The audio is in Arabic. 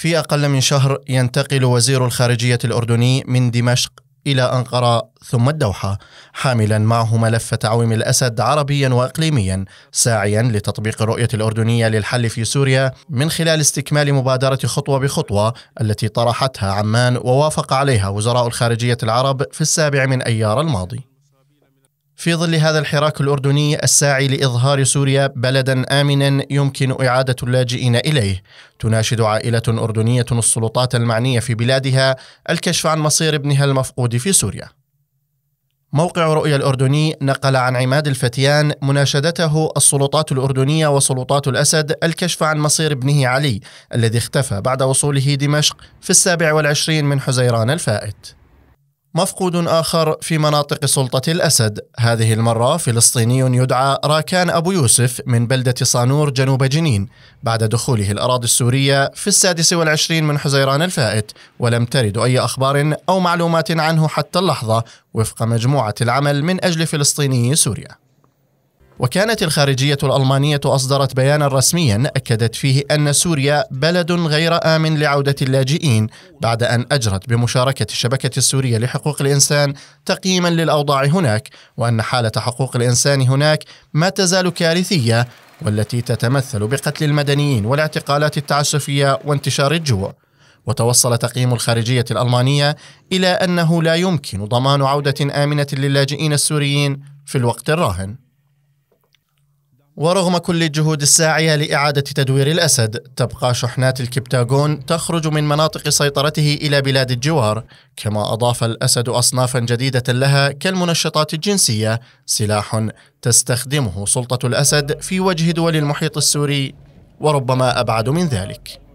في أقل من شهر ينتقل وزير الخارجية الأردني من دمشق إلى أنقرة ثم الدوحة حاملا معه ملف تعويم الأسد عربيا وإقليميا ساعيا لتطبيق الرؤية الأردنية للحل في سوريا من خلال استكمال مبادرة خطوة بخطوة التي طرحتها عمان ووافق عليها وزراء الخارجية العرب في السابع من أيار الماضي في ظل هذا الحراك الاردني الساعي لاظهار سوريا بلدا امنا يمكن اعاده اللاجئين اليه تناشد عائله اردنيه السلطات المعنيه في بلادها الكشف عن مصير ابنها المفقود في سوريا موقع رؤيا الأردني نقل عن عماد الفتيان مناشدته السلطات الأردنية وسلطات الأسد الكشف عن مصير ابنه علي الذي اختفى بعد وصوله دمشق في السابع والعشرين من حزيران الفائت مفقود آخر في مناطق سلطة الأسد هذه المرة فلسطيني يدعى راكان أبو يوسف من بلدة صانور جنوب جنين بعد دخوله الأراضي السورية في السادس والعشرين من حزيران الفائت ولم ترد أي أخبار أو معلومات عنه حتى اللحظة وفق مجموعة العمل من أجل فلسطيني سوريا وكانت الخارجية الألمانية أصدرت بيانا رسميا أكدت فيه أن سوريا بلد غير آمن لعودة اللاجئين بعد أن أجرت بمشاركة الشبكة السورية لحقوق الإنسان تقييما للأوضاع هناك وأن حالة حقوق الإنسان هناك ما تزال كارثية والتي تتمثل بقتل المدنيين والاعتقالات التعسفية وانتشار الجوع وتوصل تقييم الخارجية الألمانية إلى أنه لا يمكن ضمان عودة آمنة للاجئين السوريين في الوقت الراهن ورغم كل الجهود الساعية لإعادة تدوير الأسد، تبقى شحنات الكبتاغون تخرج من مناطق سيطرته إلى بلاد الجوار، كما أضاف الأسد أصنافًا جديدة لها كالمنشطات الجنسية، سلاح تستخدمه سلطة الأسد في وجه دول المحيط السوري، وربما أبعد من ذلك.